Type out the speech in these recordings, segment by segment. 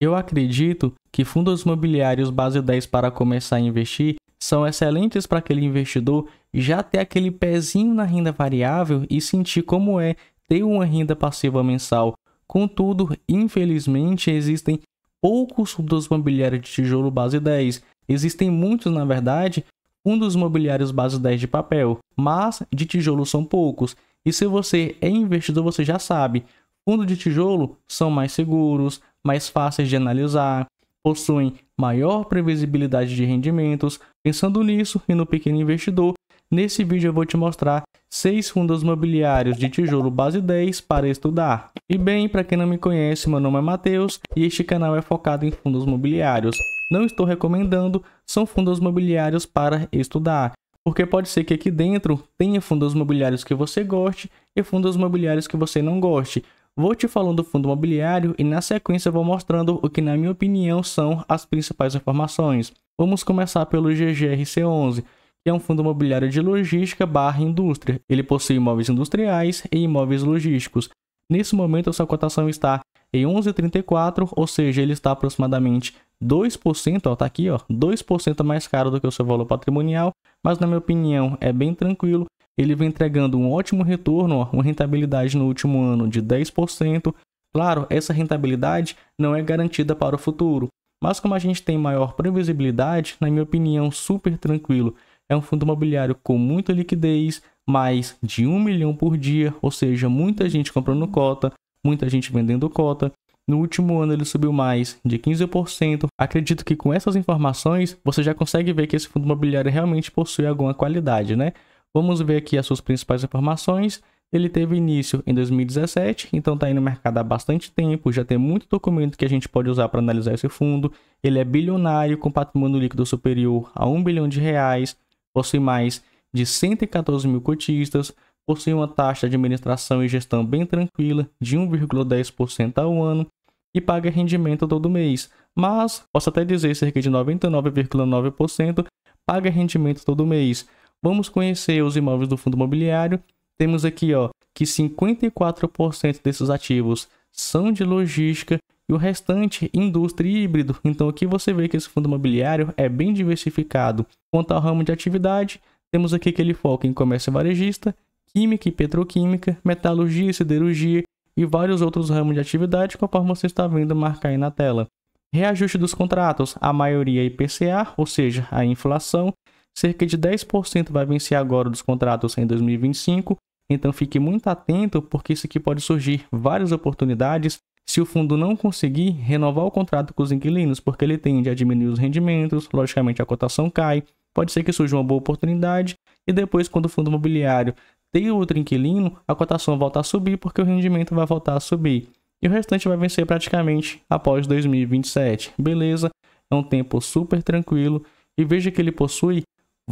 Eu acredito que fundos imobiliários base 10 para começar a investir são excelentes para aquele investidor já ter aquele pezinho na renda variável e sentir como é ter uma renda passiva mensal. Contudo, infelizmente, existem poucos fundos imobiliários de tijolo base 10. Existem muitos, na verdade, fundos imobiliários base 10 de papel, mas de tijolo são poucos. E se você é investidor, você já sabe, fundos de tijolo são mais seguros, mais fáceis de analisar, possuem maior previsibilidade de rendimentos. Pensando nisso e no pequeno investidor, nesse vídeo eu vou te mostrar seis fundos imobiliários de tijolo base 10 para estudar. E bem, para quem não me conhece, meu nome é Matheus e este canal é focado em fundos imobiliários. Não estou recomendando, são fundos imobiliários para estudar. Porque pode ser que aqui dentro tenha fundos imobiliários que você goste e fundos imobiliários que você não goste. Vou te falando do fundo imobiliário e na sequência vou mostrando o que na minha opinião são as principais informações. Vamos começar pelo GGRC11, que é um fundo imobiliário de logística barra indústria. Ele possui imóveis industriais e imóveis logísticos. Nesse momento, a sua cotação está em 11,34, ou seja, ele está aproximadamente 2%, ó, tá aqui, ó, 2% mais caro do que o seu valor patrimonial, mas na minha opinião é bem tranquilo ele vem entregando um ótimo retorno, uma rentabilidade no último ano de 10%. Claro, essa rentabilidade não é garantida para o futuro, mas como a gente tem maior previsibilidade, na minha opinião, super tranquilo. É um fundo imobiliário com muita liquidez, mais de 1 milhão por dia, ou seja, muita gente comprando cota, muita gente vendendo cota. No último ano ele subiu mais de 15%. Acredito que com essas informações você já consegue ver que esse fundo imobiliário realmente possui alguma qualidade, né? Vamos ver aqui as suas principais informações. Ele teve início em 2017, então está aí no mercado há bastante tempo, já tem muito documento que a gente pode usar para analisar esse fundo. Ele é bilionário com patrimônio líquido superior a 1 bilhão de reais, possui mais de 114 mil cotistas, possui uma taxa de administração e gestão bem tranquila de 1,10% ao ano e paga rendimento todo mês, mas posso até dizer cerca de 99,9% paga rendimento todo mês. Vamos conhecer os imóveis do fundo imobiliário. Temos aqui ó, que 54% desses ativos são de logística e o restante indústria e híbrido. Então aqui você vê que esse fundo imobiliário é bem diversificado. Quanto ao ramo de atividade, temos aqui que ele foca em comércio varejista, química e petroquímica, metalurgia e siderurgia e vários outros ramos de atividade, conforme você está vendo marcar aí na tela. Reajuste dos contratos, a maioria é IPCA, ou seja, a inflação, cerca de 10% vai vencer agora dos contratos em 2025. Então fique muito atento porque isso aqui pode surgir várias oportunidades se o fundo não conseguir renovar o contrato com os inquilinos, porque ele tende a diminuir os rendimentos, logicamente a cotação cai, pode ser que surja uma boa oportunidade e depois quando o fundo imobiliário tem outro inquilino, a cotação volta a subir porque o rendimento vai voltar a subir. E o restante vai vencer praticamente após 2027. Beleza? É um tempo super tranquilo e veja que ele possui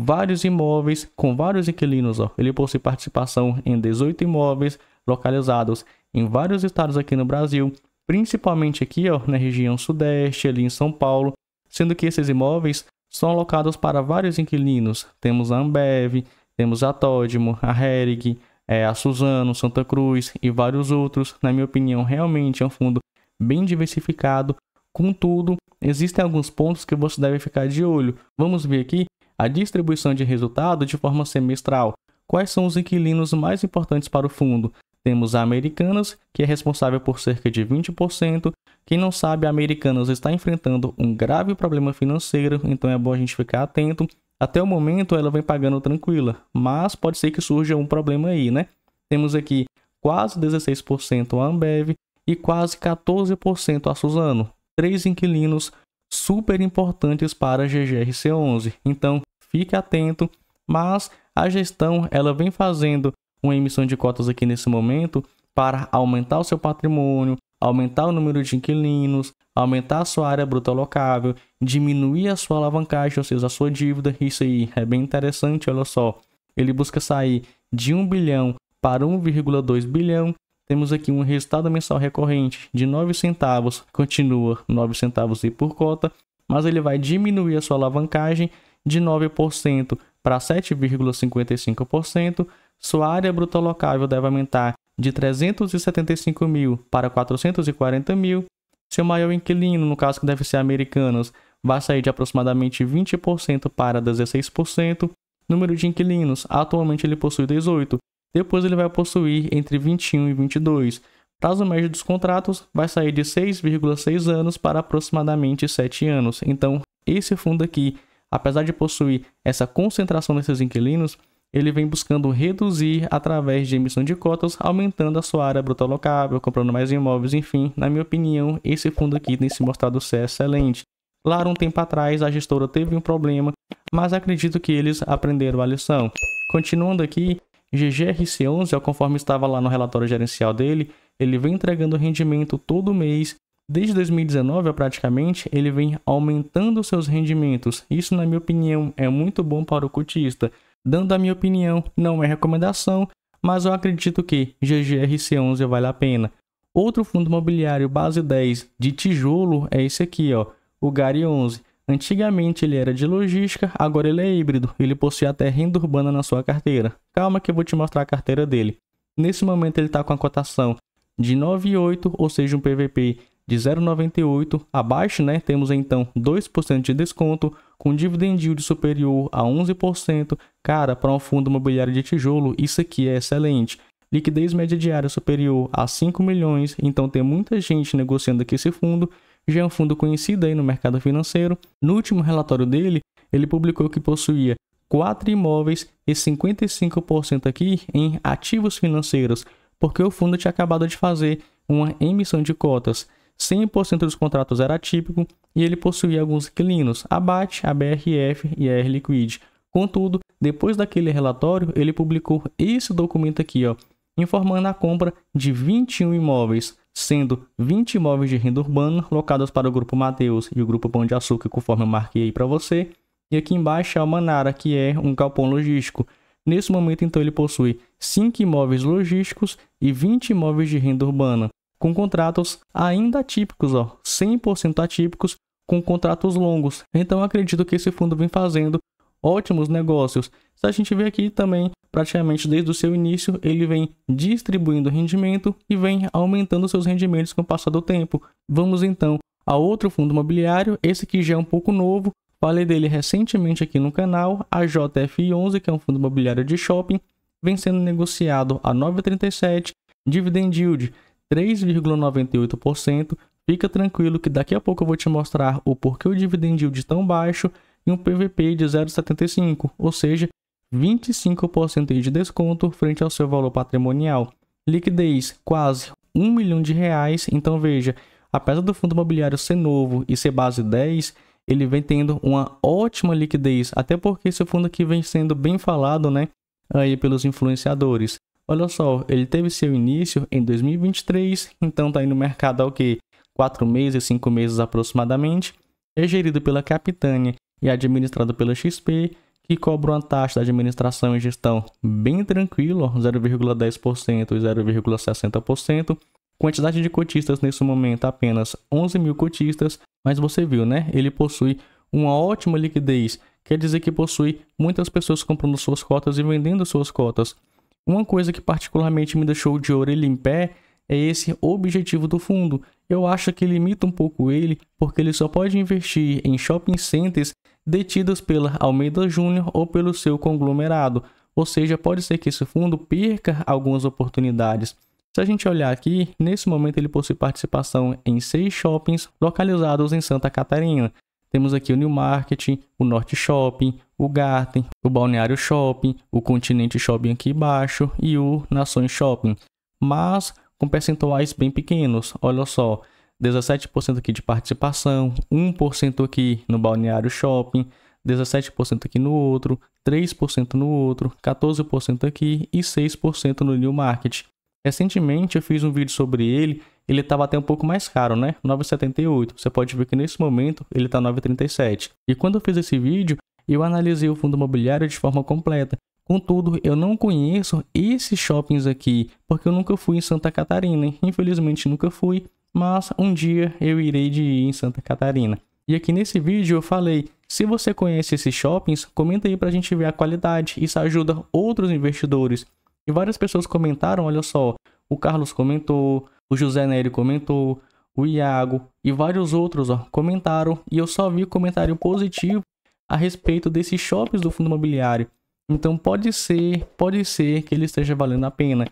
vários imóveis com vários inquilinos. Ó. Ele possui participação em 18 imóveis localizados em vários estados aqui no Brasil, principalmente aqui ó, na região sudeste, ali em São Paulo, sendo que esses imóveis são alocados para vários inquilinos. Temos a Ambev, temos a Todimo, a Herig, é, a Suzano, Santa Cruz e vários outros. Na minha opinião, realmente é um fundo bem diversificado. Contudo, existem alguns pontos que você deve ficar de olho. Vamos ver aqui a distribuição de resultado de forma semestral. Quais são os inquilinos mais importantes para o fundo? Temos a Americanas, que é responsável por cerca de 20%. Quem não sabe, a Americanas está enfrentando um grave problema financeiro, então é bom a gente ficar atento. Até o momento ela vem pagando tranquila, mas pode ser que surja um problema aí, né? Temos aqui quase 16% a Ambev e quase 14% a Suzano. Três inquilinos super importantes para a GGRC11. Então, fique atento, mas a gestão ela vem fazendo uma emissão de cotas aqui nesse momento para aumentar o seu patrimônio, aumentar o número de inquilinos, aumentar a sua área bruta locável, diminuir a sua alavancagem, ou seja, a sua dívida. Isso aí é bem interessante, olha só. Ele busca sair de 1 bilhão para 1,2 bilhão. Temos aqui um resultado mensal recorrente de 9 centavos, continua 9 centavos e por cota, mas ele vai diminuir a sua alavancagem de 9% para 7,55%, sua área bruta locável deve aumentar de 375 mil para 440 mil, seu maior inquilino, no caso que deve ser americanos, vai sair de aproximadamente 20% para 16%, número de inquilinos, atualmente ele possui 18, depois ele vai possuir entre 21 e 22. Prazo médio dos contratos vai sair de 6,6 anos para aproximadamente 7 anos. Então, esse fundo aqui apesar de possuir essa concentração nesses inquilinos, ele vem buscando reduzir através de emissão de cotas, aumentando a sua área bruta locável, comprando mais imóveis, enfim. Na minha opinião, esse fundo aqui tem se mostrado ser excelente. Claro, um tempo atrás a gestora teve um problema, mas acredito que eles aprenderam a lição. Continuando aqui, GGRC11, conforme estava lá no relatório gerencial dele, ele vem entregando rendimento todo mês Desde 2019, praticamente, ele vem aumentando seus rendimentos. Isso, na minha opinião, é muito bom para o cotista. Dando a minha opinião, não é recomendação, mas eu acredito que GGRC11 vale a pena. Outro fundo imobiliário base 10 de tijolo é esse aqui, ó, o Gari 11. Antigamente ele era de logística, agora ele é híbrido. Ele possui até renda urbana na sua carteira. Calma que eu vou te mostrar a carteira dele. Nesse momento ele está com a cotação de 9,8, ou seja, um PVP de 0,98 abaixo, né, temos então 2% de desconto com dividend yield superior a 11%. Cara, para um fundo imobiliário de tijolo, isso aqui é excelente. Liquidez média diária superior a 5 milhões, então tem muita gente negociando aqui esse fundo. Já é um fundo conhecido aí no mercado financeiro. No último relatório dele, ele publicou que possuía 4 imóveis e 55% aqui em ativos financeiros, porque o fundo tinha acabado de fazer uma emissão de cotas. 100% dos contratos era atípico e ele possuía alguns inquilinos, a BAT, a BRF e a Air Liquid. Contudo, depois daquele relatório, ele publicou esse documento aqui, ó, informando a compra de 21 imóveis, sendo 20 imóveis de renda urbana locados para o Grupo Mateus e o Grupo Pão de Açúcar, conforme eu marquei aí para você. E aqui embaixo é o Manara, que é um galpão logístico. Nesse momento, então, ele possui 5 imóveis logísticos e 20 imóveis de renda urbana com contratos ainda atípicos, ó, 100% atípicos, com contratos longos. Então acredito que esse fundo vem fazendo ótimos negócios. Se a gente vê aqui também, praticamente desde o seu início, ele vem distribuindo rendimento e vem aumentando seus rendimentos com o passar do tempo. Vamos então a outro fundo imobiliário, esse que já é um pouco novo, falei dele recentemente aqui no canal, a JF11, que é um fundo imobiliário de shopping, vem sendo negociado a 9,37, dividend yield 3,98%, fica tranquilo que daqui a pouco eu vou te mostrar o porquê o dividend yield tão baixo e um PVP de 0,75, ou seja, 25% de desconto frente ao seu valor patrimonial. Liquidez quase 1 milhão de reais, então veja, apesar do fundo imobiliário ser novo e ser base 10, ele vem tendo uma ótima liquidez, até porque esse fundo aqui vem sendo bem falado, né, aí pelos influenciadores. Olha só, ele teve seu início em 2023, então está aí no mercado há o quê? 4 meses, 5 meses aproximadamente. É gerido pela Capitânia e administrado pela XP, que cobra uma taxa de administração e gestão bem tranquila, 0,10% e 0,60%. Quantidade de cotistas nesse momento apenas 11 mil cotistas, mas você viu, né? Ele possui uma ótima liquidez, quer dizer que possui muitas pessoas comprando suas cotas e vendendo suas cotas. Uma coisa que particularmente me deixou de orelha em pé é esse objetivo do fundo. Eu acho que limita um pouco ele, porque ele só pode investir em shopping centers detidas pela Almeida Júnior ou pelo seu conglomerado, ou seja, pode ser que esse fundo perca algumas oportunidades. Se a gente olhar aqui, nesse momento ele possui participação em seis shoppings localizados em Santa Catarina. Temos aqui o New Marketing, o Norte Shopping, o Garten, o Balneário Shopping, o Continente Shopping aqui embaixo e o Nações Shopping. Mas com percentuais bem pequenos, olha só, 17% aqui de participação, 1% aqui no Balneário Shopping, 17% aqui no outro, 3% no outro, 14% aqui e 6% no New Market. Recentemente eu fiz um vídeo sobre ele ele estava até um pouco mais caro, né? 9,78. Você pode ver que nesse momento ele está 9,37. E quando eu fiz esse vídeo, eu analisei o fundo imobiliário de forma completa. Contudo, eu não conheço esses shoppings aqui, porque eu nunca fui em Santa Catarina. Infelizmente nunca fui, mas um dia eu irei de ir em Santa Catarina. E aqui nesse vídeo eu falei, se você conhece esses shoppings, comenta aí para a gente ver a qualidade, isso ajuda outros investidores. E várias pessoas comentaram, olha só, o Carlos comentou, o José Nélio comentou, o Iago e vários outros ó, comentaram e eu só vi comentário positivo a respeito desses shoppings do fundo imobiliário. Então pode ser, pode ser que ele esteja valendo a pena.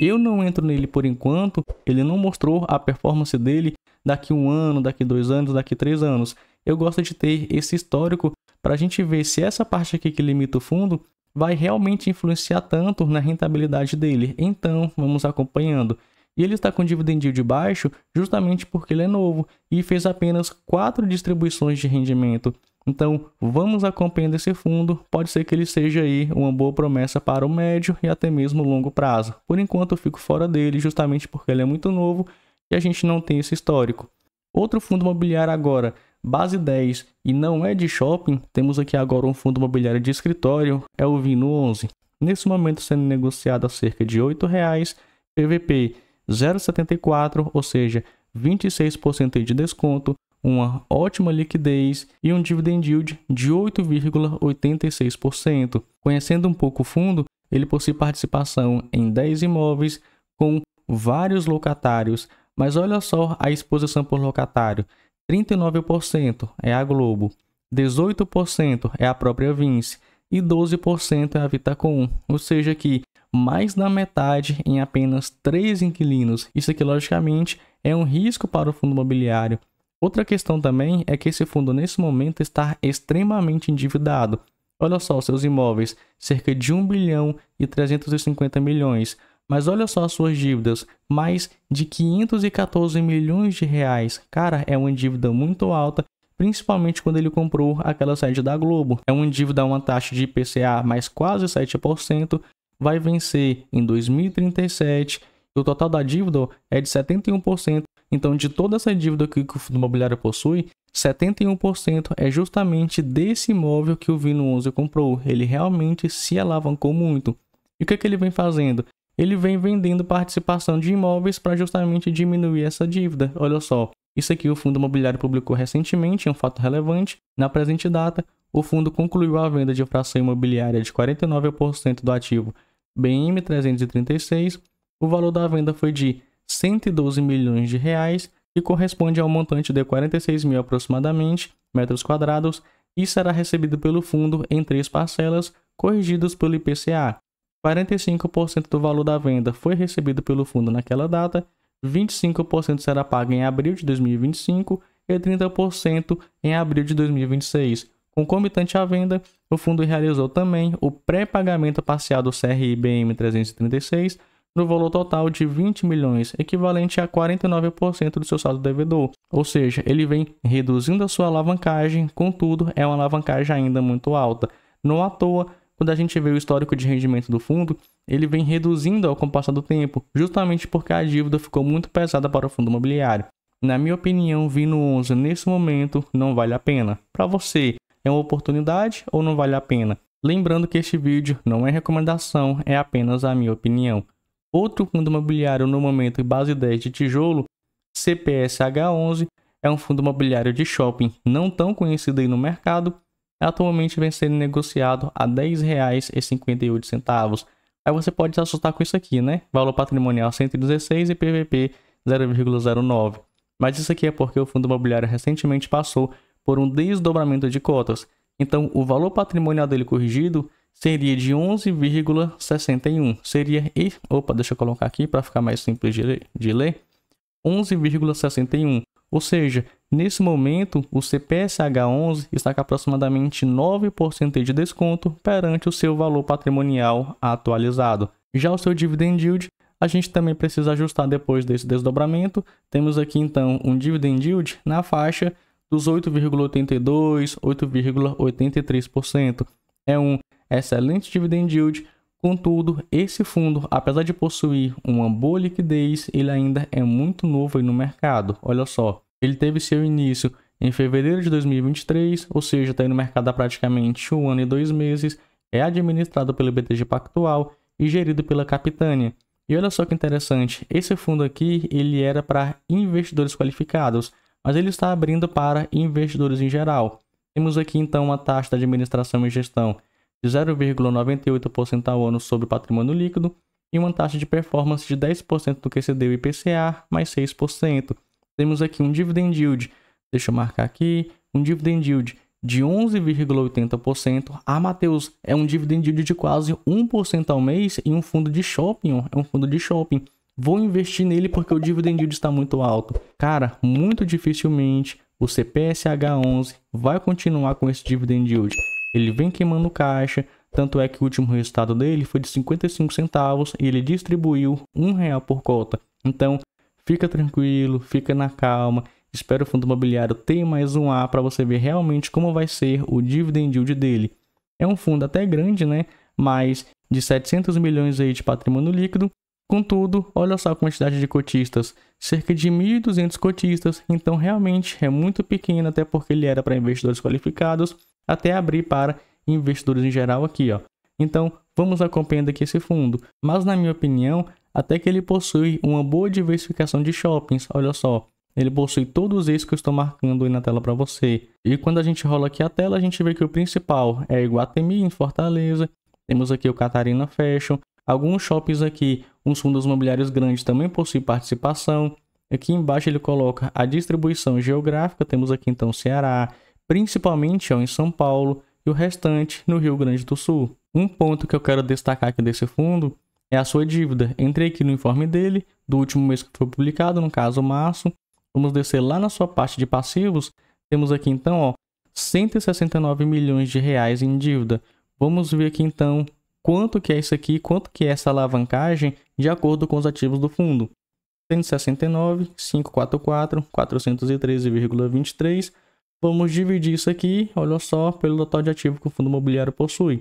Eu não entro nele por enquanto, ele não mostrou a performance dele daqui um ano, daqui dois anos, daqui três anos. Eu gosto de ter esse histórico para a gente ver se essa parte aqui que limita o fundo vai realmente influenciar tanto na rentabilidade dele. Então vamos acompanhando. E ele está com dividend yield baixo justamente porque ele é novo e fez apenas quatro distribuições de rendimento. Então, vamos acompanhando esse fundo. Pode ser que ele seja aí uma boa promessa para o médio e até mesmo longo prazo. Por enquanto, eu fico fora dele justamente porque ele é muito novo e a gente não tem esse histórico. Outro fundo imobiliário agora, base 10 e não é de shopping, temos aqui agora um fundo imobiliário de escritório, é o Vino 11. Nesse momento sendo negociado a cerca de R$ 8,00, PVP 0,74, ou seja, 26% de desconto, uma ótima liquidez e um dividend yield de 8,86%. Conhecendo um pouco o fundo, ele possui participação em 10 imóveis com vários locatários, mas olha só a exposição por locatário: 39% é a Globo, 18% é a própria Vince e 12% é a Vitacom, ou seja que mais da metade em apenas três inquilinos. Isso aqui, logicamente, é um risco para o fundo imobiliário. Outra questão também é que esse fundo, nesse momento, está extremamente endividado. Olha só, seus imóveis, cerca de 1 bilhão e 350 milhões. Mas olha só as suas dívidas, mais de 514 milhões de reais. Cara, é uma dívida muito alta, principalmente quando ele comprou aquela sede da Globo. É uma dívida a uma taxa de IPCA mais quase 7%, vai vencer em 2037. O total da dívida é de 71%. Então, de toda essa dívida que o fundo imobiliário possui, 71% é justamente desse imóvel que o Vino 11 comprou. Ele realmente se alavancou muito. E o que, é que ele vem fazendo? Ele vem vendendo participação de imóveis para justamente diminuir essa dívida. Olha só, isso aqui o fundo imobiliário publicou recentemente, é um fato relevante. Na presente data, o fundo concluiu a venda de fração imobiliária de 49% do ativo BM336, o valor da venda foi de 112 milhões de reais, que corresponde ao montante de 46 mil aproximadamente metros quadrados e será recebido pelo fundo em três parcelas, corrigidos pelo IPCA. 45% do valor da venda foi recebido pelo fundo naquela data, 25% será pago em abril de 2025 e 30% em abril de 2026. Concomitante à venda, o fundo realizou também o pré-pagamento parcial do CRIBM 336 no valor total de 20 milhões, equivalente a 49% do seu saldo devedor. Ou seja, ele vem reduzindo a sua alavancagem, contudo, é uma alavancagem ainda muito alta. Não à toa, quando a gente vê o histórico de rendimento do fundo, ele vem reduzindo ao passar do tempo, justamente porque a dívida ficou muito pesada para o fundo imobiliário. Na minha opinião, vir no 11 nesse momento não vale a pena. Para você é uma oportunidade ou não vale a pena? Lembrando que este vídeo não é recomendação, é apenas a minha opinião. Outro fundo imobiliário no momento em base 10 de tijolo, CPSH11, é um fundo imobiliário de shopping não tão conhecido aí no mercado, atualmente vem sendo negociado a R$ 10,58. Aí você pode se assustar com isso aqui, né? Valor patrimonial 116 e PVP 0,09. Mas isso aqui é porque o fundo imobiliário recentemente passou por um desdobramento de cotas. Então, o valor patrimonial dele corrigido seria de 11,61. Seria, opa, deixa eu colocar aqui para ficar mais simples de ler. 11,61. Ou seja, nesse momento, o CPSH11 está com aproximadamente 9% de desconto perante o seu valor patrimonial atualizado. Já o seu dividend yield, a gente também precisa ajustar depois desse desdobramento. Temos aqui então um dividend yield na faixa dos 8,82%, 8,83%. É um excelente dividend yield, contudo, esse fundo, apesar de possuir uma boa liquidez, ele ainda é muito novo no mercado. Olha só, ele teve seu início em fevereiro de 2023, ou seja, está no mercado há praticamente um ano e dois meses, é administrado pelo BTG Pactual e gerido pela Capitânia. E olha só que interessante, esse fundo aqui ele era para investidores qualificados, mas ele está abrindo para investidores em geral. Temos aqui então uma taxa de administração e gestão de 0,98% ao ano sobre o patrimônio líquido e uma taxa de performance de 10% do QCD e IPCA mais 6%. Temos aqui um dividend yield, deixa eu marcar aqui, um dividend yield de 11,80%. Ah, Matheus, é um dividend yield de quase 1% ao mês e um fundo de shopping, é um fundo de shopping. Vou investir nele porque o dividend yield está muito alto. Cara, muito dificilmente o CPSH11 vai continuar com esse dividend yield. Ele vem queimando caixa, tanto é que o último resultado dele foi de 55 centavos e ele distribuiu um real por cota. Então, fica tranquilo, fica na calma. Espero o fundo imobiliário ter mais um A para você ver realmente como vai ser o dividend yield dele. É um fundo até grande, né? Mas de 700 milhões aí de patrimônio líquido, Contudo, olha só a quantidade de cotistas, cerca de 1.200 cotistas, então realmente é muito pequeno, até porque ele era para investidores qualificados, até abrir para investidores em geral aqui, ó. Então, vamos acompanhando aqui esse fundo. Mas na minha opinião, até que ele possui uma boa diversificação de shoppings, olha só. Ele possui todos esses que eu estou marcando aí na tela para você. E quando a gente rola aqui a tela, a gente vê que o principal é Iguatemi, em Fortaleza. Temos aqui o Catarina Fashion. Alguns shoppings aqui os fundos imobiliários grandes também possuem participação. Aqui embaixo ele coloca a distribuição geográfica, temos aqui então Ceará, principalmente ó, em São Paulo e o restante no Rio Grande do Sul. Um ponto que eu quero destacar aqui desse fundo é a sua dívida. Entrei aqui no informe dele, do último mês que foi publicado, no caso março. Vamos descer lá na sua parte de passivos. Temos aqui então ó, 169 milhões de reais em dívida. Vamos ver aqui então quanto que é isso aqui, quanto que é essa alavancagem de acordo com os ativos do fundo. 169,544,413,23. 413,23. Vamos dividir isso aqui, olha só, pelo total de ativo que o fundo imobiliário possui,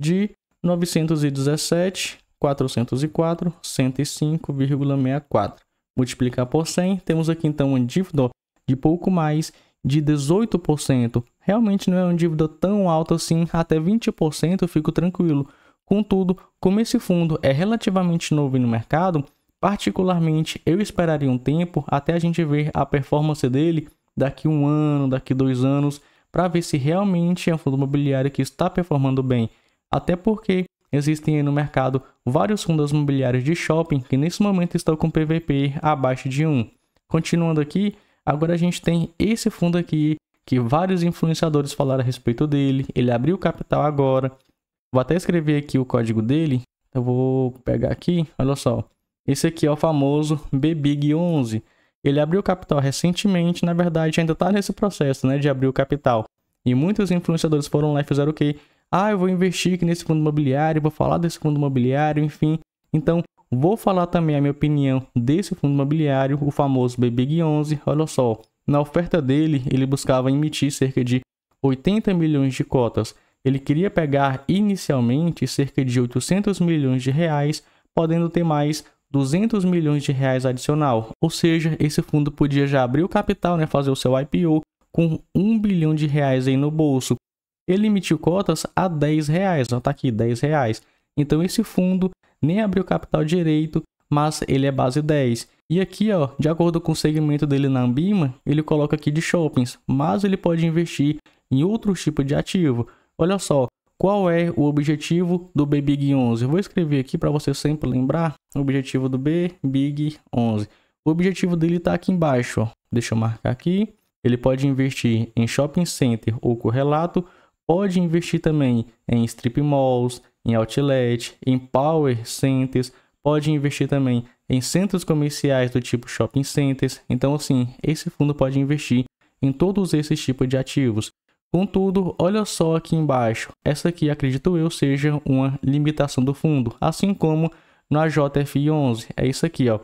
de 917,404,105,64. 105,64. Multiplicar por 100, temos aqui então uma dívida de pouco mais de 18%. Realmente não é uma dívida tão alta assim, até 20% eu fico tranquilo. Contudo, como esse fundo é relativamente novo no mercado, particularmente eu esperaria um tempo até a gente ver a performance dele daqui um ano, daqui dois anos, para ver se realmente é um fundo imobiliário que está performando bem. Até porque existem no mercado vários fundos imobiliários de shopping que nesse momento estão com PVP abaixo de 1. Continuando aqui, agora a gente tem esse fundo aqui que vários influenciadores falaram a respeito dele, ele abriu capital agora, Vou até escrever aqui o código dele. Eu vou pegar aqui, olha só. Esse aqui é o famoso BBIG11. Ele abriu capital recentemente, na verdade ainda está nesse processo né, de abrir o capital. E muitos influenciadores foram lá e fizeram o quê? Ah, eu vou investir aqui nesse fundo imobiliário, vou falar desse fundo imobiliário, enfim. Então, vou falar também a minha opinião desse fundo imobiliário, o famoso BBIG11. Olha só, na oferta dele, ele buscava emitir cerca de 80 milhões de cotas. Ele queria pegar inicialmente cerca de 800 milhões de reais, podendo ter mais 200 milhões de reais adicional. Ou seja, esse fundo podia já abrir o capital, né, fazer o seu IPO com 1 bilhão de reais aí no bolso. Ele emitiu cotas a 10 reais, está aqui 10 reais. Então esse fundo nem abriu capital direito, mas ele é base 10. E aqui, ó, de acordo com o segmento dele na Ambima, ele coloca aqui de shoppings, mas ele pode investir em outro tipo de ativo. Olha só, qual é o objetivo do B Big 11? Eu vou escrever aqui para você sempre lembrar o objetivo do B Big 11. O objetivo dele está aqui embaixo, ó. deixa eu marcar aqui. Ele pode investir em shopping center ou correlato, pode investir também em strip malls, em outlet, em power centers, pode investir também em centros comerciais do tipo shopping centers. Então, assim, esse fundo pode investir em todos esses tipos de ativos. Contudo, olha só aqui embaixo. Essa aqui, acredito eu, seja uma limitação do fundo, assim como na jf 11 É isso aqui, ó.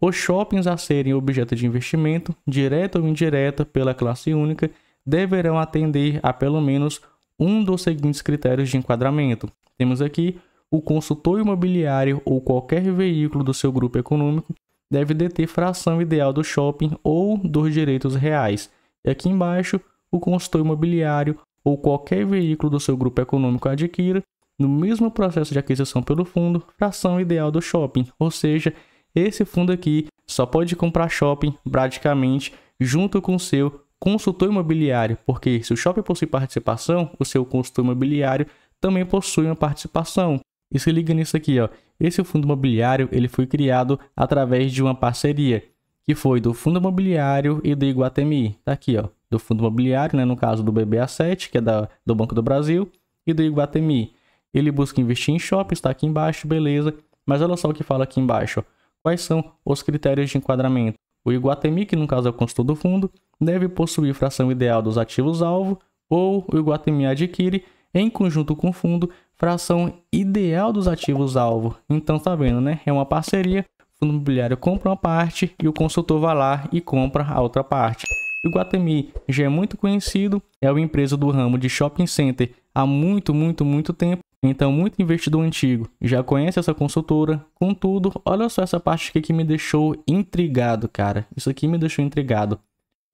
Os shoppings a serem objeto de investimento, direta ou indireta, pela classe única, deverão atender a pelo menos um dos seguintes critérios de enquadramento. Temos aqui o consultor imobiliário ou qualquer veículo do seu grupo econômico deve deter fração ideal do shopping ou dos direitos reais. E aqui embaixo, o consultor imobiliário ou qualquer veículo do seu grupo econômico adquira, no mesmo processo de aquisição pelo fundo, fração ideal do shopping, ou seja, esse fundo aqui só pode comprar shopping praticamente junto com o seu consultor imobiliário, porque se o shopping possui participação, o seu consultor imobiliário também possui uma participação. E se liga nisso aqui, ó. Esse fundo imobiliário ele foi criado através de uma parceria que foi do Fundo Imobiliário e do Iguatemi. Tá aqui, ó do fundo imobiliário, né, no caso do BBA7, que é da, do Banco do Brasil, e do Iguatemi. Ele busca investir em shopping, está aqui embaixo, beleza. Mas olha só o que fala aqui embaixo. Quais são os critérios de enquadramento? O Iguatemi, que no caso é o consultor do fundo, deve possuir fração ideal dos ativos-alvo, ou o Iguatemi adquire, em conjunto com o fundo, fração ideal dos ativos-alvo. Então, tá vendo, né? É uma parceria. O fundo imobiliário compra uma parte e o consultor vai lá e compra a outra parte. Iguatemi Guatemi já é muito conhecido, é uma empresa do ramo de shopping center há muito, muito, muito tempo. Então, muito investidor antigo já conhece essa consultora. Contudo, olha só essa parte aqui que me deixou intrigado, cara. Isso aqui me deixou intrigado.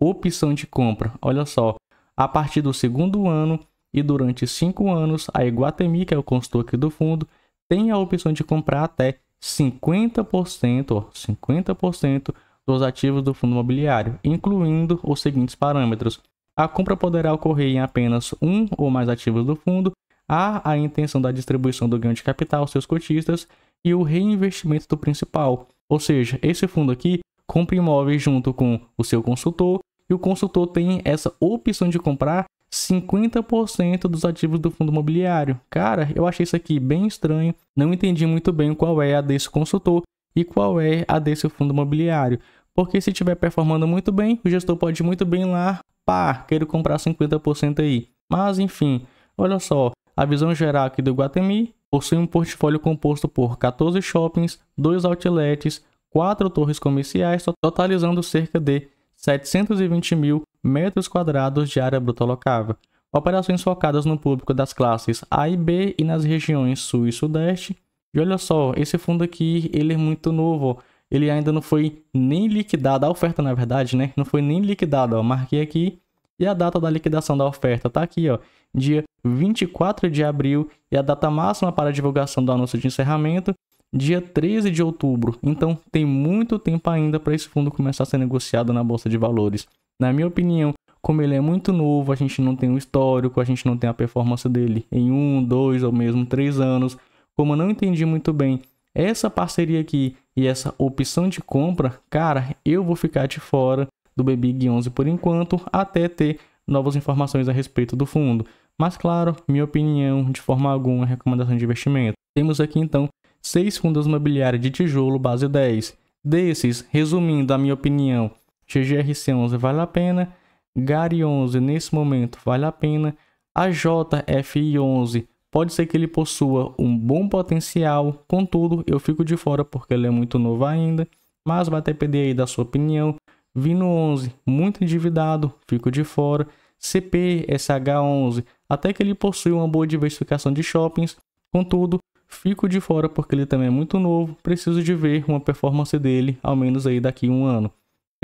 Opção de compra, olha só. A partir do segundo ano e durante cinco anos, a Iguatemi, que é o consultor aqui do fundo, tem a opção de comprar até 50%, ó, 50% dos ativos do fundo imobiliário, incluindo os seguintes parâmetros: a compra poderá ocorrer em apenas um ou mais ativos do fundo, há a intenção da distribuição do ganho de capital aos seus cotistas e o reinvestimento do principal. Ou seja, esse fundo aqui compra imóveis junto com o seu consultor e o consultor tem essa opção de comprar 50% dos ativos do fundo imobiliário. Cara, eu achei isso aqui bem estranho, não entendi muito bem qual é a desse consultor, e qual é a desse fundo imobiliário. Porque se estiver performando muito bem, o gestor pode muito bem lá, pá, quero comprar 50% aí. Mas enfim, olha só, a visão geral aqui do Guatemi possui um portfólio composto por 14 shoppings, 2 outlets, 4 torres comerciais, totalizando cerca de 720 mil metros quadrados de área bruta locável. Operações focadas no público das classes A e B e nas regiões Sul e Sudeste, e olha só, esse fundo aqui, ele é muito novo, ele ainda não foi nem liquidado, a oferta na verdade, né? Não foi nem liquidada, ó, marquei aqui e a data da liquidação da oferta tá aqui, ó, dia 24 de abril e a data máxima para divulgação do anúncio de encerramento, dia 13 de outubro. Então, tem muito tempo ainda para esse fundo começar a ser negociado na bolsa de valores. Na minha opinião, como ele é muito novo, a gente não tem o histórico, a gente não tem a performance dele em um, dois ou mesmo três anos como eu não entendi muito bem essa parceria aqui e essa opção de compra, cara, eu vou ficar de fora do Bebig 11 por enquanto, até ter novas informações a respeito do fundo. Mas claro, minha opinião, de forma alguma, recomendação de investimento. Temos aqui então seis fundos imobiliários de tijolo base 10. Desses, resumindo a minha opinião, GGRC11 vale a pena, GARI11 nesse momento vale a pena, a jfi 11 Pode ser que ele possua um bom potencial, contudo, eu fico de fora porque ele é muito novo ainda, mas vai depender aí da sua opinião. Vino 11, muito endividado, fico de fora. CP, SH11, até que ele possui uma boa diversificação de shoppings, contudo, fico de fora porque ele também é muito novo, preciso de ver uma performance dele ao menos aí daqui a um ano.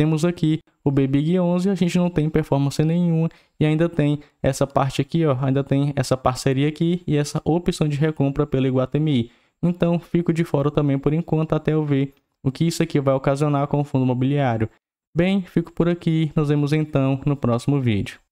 Temos aqui o BBG 11, a gente não tem performance nenhuma e ainda tem essa parte aqui, ó, ainda tem essa parceria aqui e essa opção de recompra pelo Iguatemi. Então, fico de fora também por enquanto até eu ver o que isso aqui vai ocasionar com o fundo imobiliário. Bem, fico por aqui, nos vemos então no próximo vídeo.